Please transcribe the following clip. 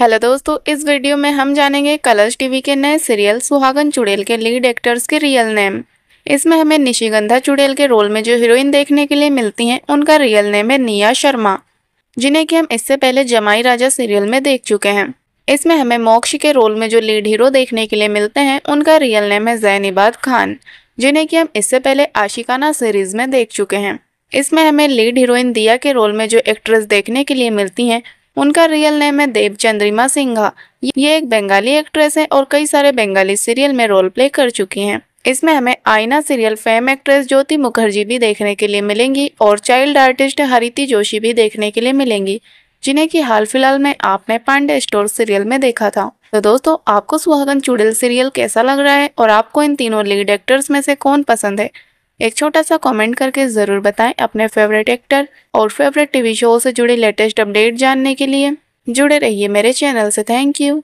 hello दोस्तों इस video में हम जानेंगे कलर्स टीवी के नए सीरियल सुहागन चुड़ैल के लीड एक्टर्स के रियल नेम इसमें हमें निशिगंधा चुड़ैल के रोल में जो हीरोइन देखने के लिए मिलती हैं उनका रियल नेम है निया शर्मा जिन्हें कि हम इससे पहले जमाई राजा सीरियल में देख चुके हैं इसमें हमें मोक्ष के रोल में जो लीड हीरो देखने के लिए मिलते हैं उनका रियल नेम है जैनिबाद खान जिन्हें कि हम इससे पहले आशिकाना सीरीज में देख चुके हैं इसमें हमें लीड हीरोइन दिया के रोल में जो एक्ट्रेस देखने के लिए मिलती हैं उनका रियल नेम है देव चंद्रिमा सिंघा ये एक बंगाली एक्ट्रेस है और कई सारे बंगाली सीरियल में रोल प्ले कर चुकी हैं इसमें हमें Aaina serial fame actress Jyoti Mukherjee भी देखने के लिए मिलेंगी और चाइल्ड आर्टिस्ट हरिति जोशी भी देखने के लिए मिलेंगी जिन्हें की हाल फिलहाल में आपने पांडे स्टोर सीरियल में देखा था तो दोस्तों आपको सुहागन चुड़ैल सीरियल कैसा लग रहा है और आपको इन तीनों लीड एक्टर्स में से कौन पसंद है एक छोटा सा कमेंट करके ज़रूर बताएं अपने फेवरेट एक्टर और फेवरेट टीवी शो से जुड़े लेटेस्ट अपडेट जानने के लिए जुड़े रहिए मेरे चैनल से थैंक यू